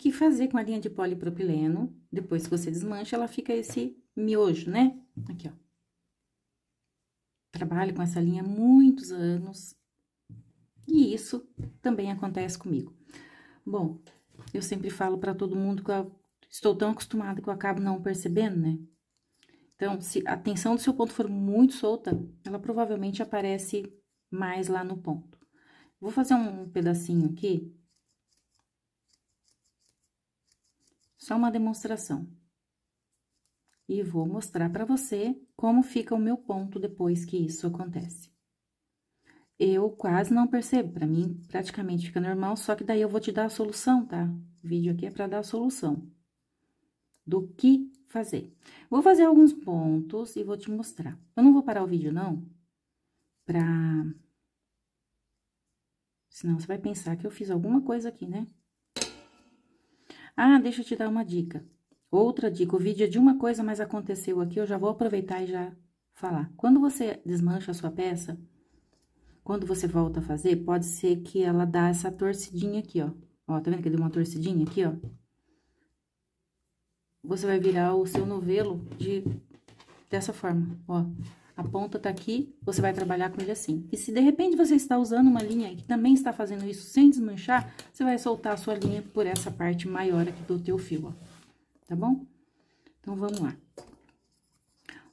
que fazer com a linha de polipropileno. Depois que você desmancha, ela fica esse miojo, né? Aqui, ó. Trabalho com essa linha há muitos anos. E isso também acontece comigo. Bom, eu sempre falo para todo mundo que eu estou tão acostumada que eu acabo não percebendo, né? Então, se a tensão do seu ponto for muito solta, ela provavelmente aparece mais lá no ponto. Vou fazer um pedacinho aqui Só uma demonstração. E vou mostrar para você como fica o meu ponto depois que isso acontece. Eu quase não percebo, para mim praticamente fica normal, só que daí eu vou te dar a solução, tá? O vídeo aqui é para dar a solução do que fazer. Vou fazer alguns pontos e vou te mostrar. Eu não vou parar o vídeo, não, pra... Senão, você vai pensar que eu fiz alguma coisa aqui, né? Ah, deixa eu te dar uma dica. Outra dica, o vídeo é de uma coisa, mas aconteceu aqui, eu já vou aproveitar e já falar. Quando você desmancha a sua peça, quando você volta a fazer, pode ser que ela dá essa torcidinha aqui, ó. Ó, tá vendo que deu uma torcidinha aqui, ó? Você vai virar o seu novelo de dessa forma, ó. A ponta tá aqui, você vai trabalhar com ele assim. E se de repente você está usando uma linha que também está fazendo isso sem desmanchar, você vai soltar a sua linha por essa parte maior aqui do teu fio, ó. Tá bom? Então, vamos lá.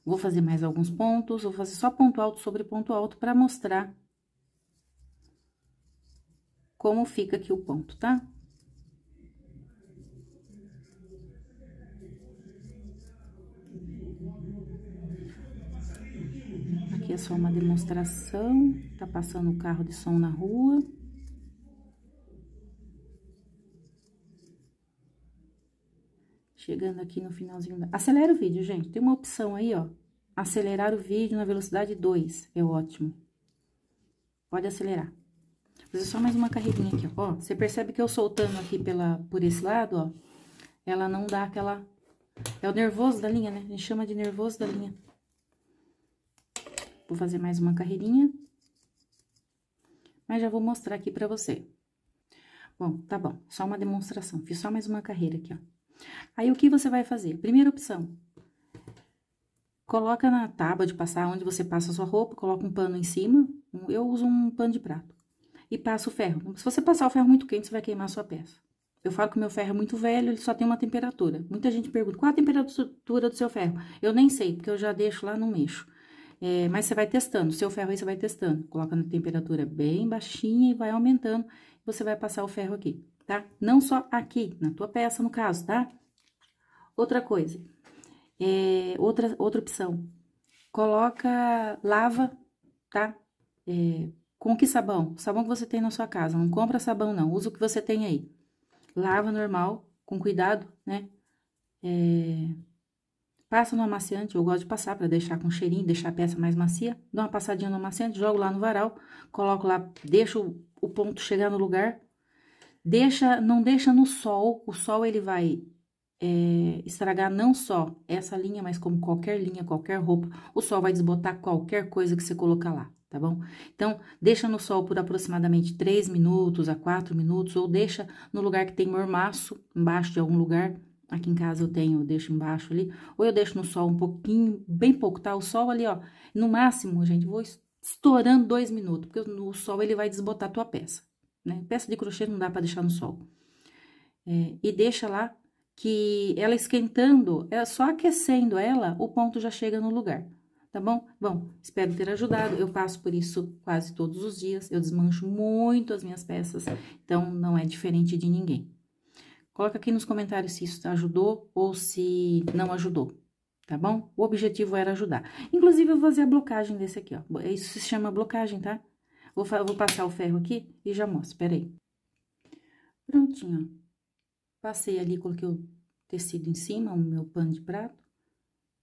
Vou fazer mais alguns pontos, vou fazer só ponto alto sobre ponto alto para mostrar como fica aqui o ponto, tá? Tá? é só uma demonstração, tá passando o carro de som na rua. Chegando aqui no finalzinho da... Acelera o vídeo, gente. Tem uma opção aí, ó. Acelerar o vídeo na velocidade 2. É ótimo. Pode acelerar. Vou fazer só mais uma carreirinha aqui, ó. Você percebe que eu soltando aqui pela, por esse lado, ó. Ela não dá aquela... É o nervoso da linha, né? A gente chama de nervoso da linha. Vou fazer mais uma carreirinha. Mas já vou mostrar aqui pra você. Bom, tá bom, só uma demonstração. Fiz só mais uma carreira aqui, ó. Aí, o que você vai fazer? Primeira opção. Coloca na tábua de passar, onde você passa a sua roupa, coloca um pano em cima. Eu uso um pano de prato. E passa o ferro. Se você passar o ferro muito quente, você vai queimar a sua peça. Eu falo que o meu ferro é muito velho, ele só tem uma temperatura. Muita gente pergunta, qual a temperatura do seu ferro? Eu nem sei, porque eu já deixo lá, não mexo. É, mas você vai testando, seu ferro aí você vai testando. Coloca na temperatura bem baixinha e vai aumentando. Você vai passar o ferro aqui, tá? Não só aqui, na tua peça, no caso, tá? Outra coisa, é, outra, outra opção, coloca, lava, tá? É, com que sabão? sabão que você tem na sua casa, não compra sabão não, usa o que você tem aí. Lava normal, com cuidado, né? É, Passa no amaciante, eu gosto de passar para deixar com cheirinho, deixar a peça mais macia. Dou uma passadinha no amaciante, jogo lá no varal, coloco lá, deixo o ponto chegar no lugar. Deixa, não deixa no sol, o sol ele vai é, estragar não só essa linha, mas como qualquer linha, qualquer roupa. O sol vai desbotar qualquer coisa que você colocar lá, tá bom? Então, deixa no sol por aproximadamente 3 minutos a 4 minutos, ou deixa no lugar que tem mormaço, embaixo de algum lugar, Aqui em casa eu tenho, eu deixo embaixo ali, ou eu deixo no sol um pouquinho, bem pouco, tá? O sol ali, ó, no máximo, gente, vou estourando dois minutos, porque no sol ele vai desbotar a tua peça, né? Peça de crochê não dá para deixar no sol. É, e deixa lá que ela esquentando, é só aquecendo ela, o ponto já chega no lugar, tá bom? Bom, espero ter ajudado, eu passo por isso quase todos os dias, eu desmancho muito as minhas peças, é. então não é diferente de ninguém. Coloca aqui nos comentários se isso ajudou ou se não ajudou, tá bom? O objetivo era ajudar. Inclusive, eu vou fazer a blocagem desse aqui, ó. Isso se chama blocagem, tá? Vou, vou passar o ferro aqui e já mostro, peraí. Prontinho, ó. Passei ali, coloquei o tecido em cima, o meu pano de prato.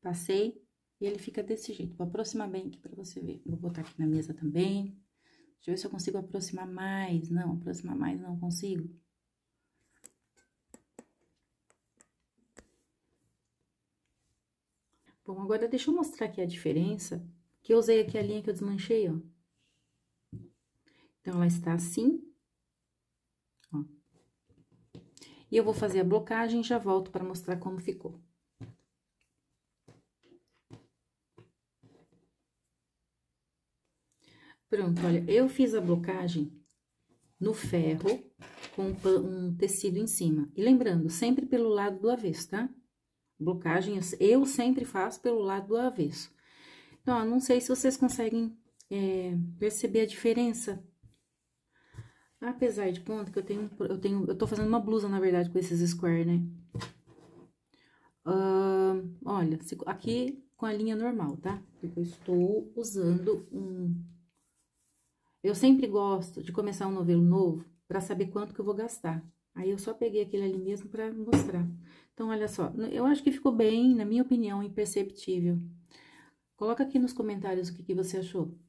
Passei e ele fica desse jeito. Vou aproximar bem aqui pra você ver. Vou botar aqui na mesa também. Deixa eu ver se eu consigo aproximar mais. Não, aproximar mais não consigo. Bom, agora deixa eu mostrar aqui a diferença, que eu usei aqui a linha que eu desmanchei, ó. Então, ela está assim, ó. E eu vou fazer a blocagem e já volto para mostrar como ficou. Pronto, olha, eu fiz a blocagem no ferro com um tecido em cima. E lembrando, sempre pelo lado do avesso, tá? Tá? Blocagem eu sempre faço pelo lado do avesso. Então, ó, não sei se vocês conseguem é, perceber a diferença. Apesar de ponto que eu tenho, eu tenho, eu tô fazendo uma blusa, na verdade, com esses square, né? Uh, olha, aqui com a linha normal, tá? Porque eu estou usando um... Eu sempre gosto de começar um novelo novo para saber quanto que eu vou gastar. Aí, eu só peguei aquele ali mesmo pra mostrar. Então, olha só, eu acho que ficou bem, na minha opinião, imperceptível. Coloca aqui nos comentários o que, que você achou.